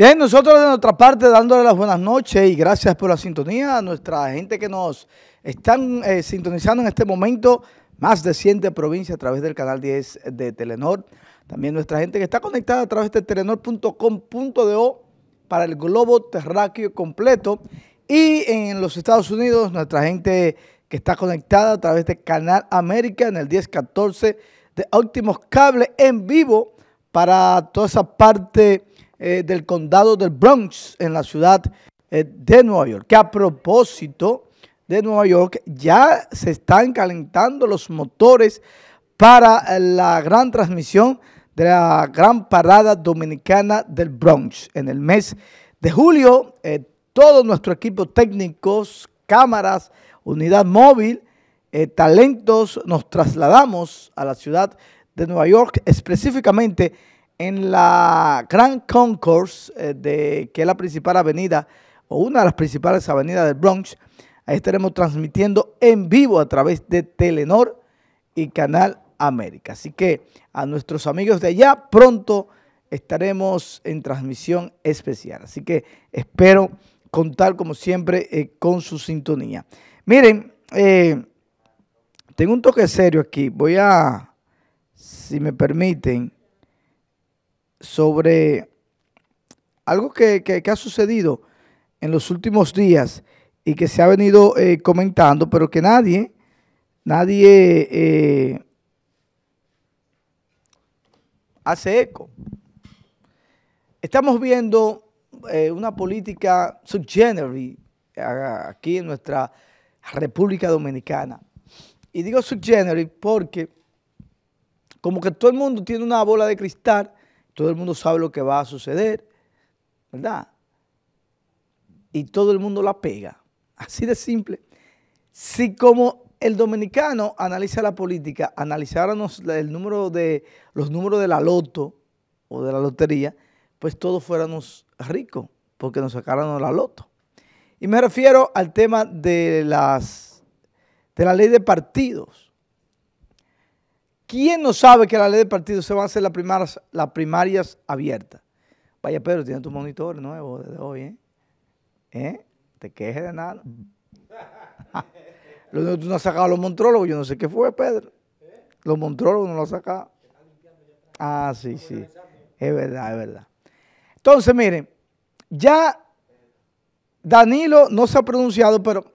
Bien, nosotros de nuestra parte dándole las buenas noches y gracias por la sintonía a nuestra gente que nos están eh, sintonizando en este momento, más de 100 provincias provincia a través del canal 10 de Telenor. También nuestra gente que está conectada a través de telenor.com.do para el globo terráqueo completo. Y en los Estados Unidos, nuestra gente que está conectada a través de Canal América en el 1014 de Óptimos cables en vivo para toda esa parte eh, del condado del Bronx en la ciudad eh, de Nueva York. Que a propósito de Nueva York ya se están calentando los motores para eh, la gran transmisión de la gran parada dominicana del Bronx. En el mes de julio, todo nuestro equipo técnicos, cámaras, unidad móvil, talentos, nos trasladamos a la ciudad de Nueva York, específicamente en la Grand Concourse, eh, de, que es la principal avenida o una de las principales avenidas del Bronx. Ahí estaremos transmitiendo en vivo a través de Telenor y Canal América. Así que a nuestros amigos de allá pronto estaremos en transmisión especial. Así que espero contar como siempre eh, con su sintonía. Miren, eh, tengo un toque serio aquí. Voy a, si me permiten, sobre algo que, ha sucedido en los últimos días y que se ha venido eh, comentando, pero que nadie, nadie eh, hace eco. Estamos viendo eh, una política subgeneri aquí en nuestra República Dominicana. Y digo subgeneri porque como que todo el mundo tiene una bola de cristal todo el mundo sabe lo que va a suceder, ¿verdad? Y todo el mundo la pega. Así de simple. Si como el dominicano analiza la política, analizáramos el número de, los números de la loto o de la lotería, pues todos fuéramos ricos porque nos sacaron la loto. Y me refiero al tema de, las, de la ley de partidos ¿Quién no sabe que la ley de partido se van a hacer las primarias, las primarias abiertas? Vaya Pedro, tienes tu monitor nuevo desde hoy, ¿eh? ¿Eh? ¿Te quejes de nada? tú no has sacado los montrólogos, yo no sé qué fue, Pedro. Los montrólogos no los has sacado. Ah, sí, sí. Es verdad, es verdad. Entonces, miren, ya Danilo no se ha pronunciado, pero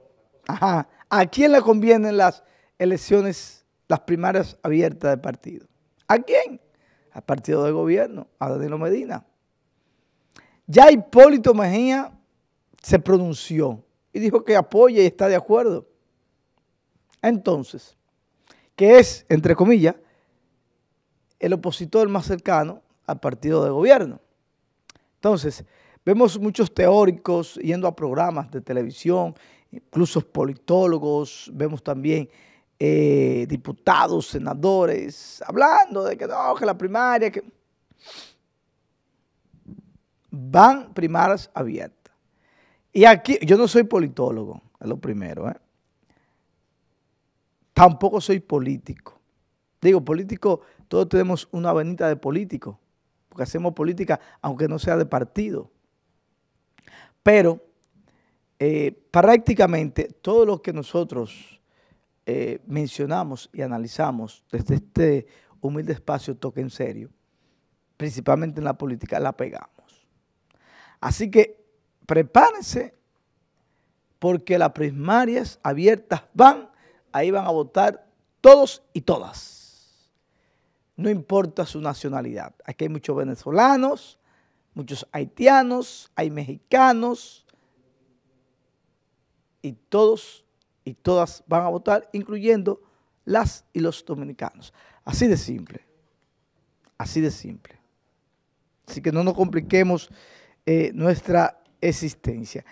ajá, ¿a quién le convienen las elecciones las primarias abiertas de partido. ¿A quién? Al partido de gobierno, a Danilo Medina. Ya Hipólito Mejía se pronunció y dijo que apoya y está de acuerdo. Entonces, que es, entre comillas, el opositor más cercano al partido de gobierno. Entonces, vemos muchos teóricos yendo a programas de televisión, incluso politólogos, vemos también eh, diputados, senadores, hablando de que no, que la primaria, que van primarias abiertas. Y aquí, yo no soy politólogo, es lo primero, ¿eh? Tampoco soy político. Digo, político, todos tenemos una venita de político, porque hacemos política aunque no sea de partido. Pero eh, prácticamente todos los que nosotros eh, mencionamos y analizamos desde este humilde espacio Toque en Serio, principalmente en la política, la pegamos. Así que prepárense porque las primarias abiertas van, ahí van a votar todos y todas. No importa su nacionalidad. Aquí hay muchos venezolanos, muchos haitianos, hay mexicanos y todos y todas van a votar, incluyendo las y los dominicanos. Así de simple. Así de simple. Así que no nos compliquemos eh, nuestra existencia.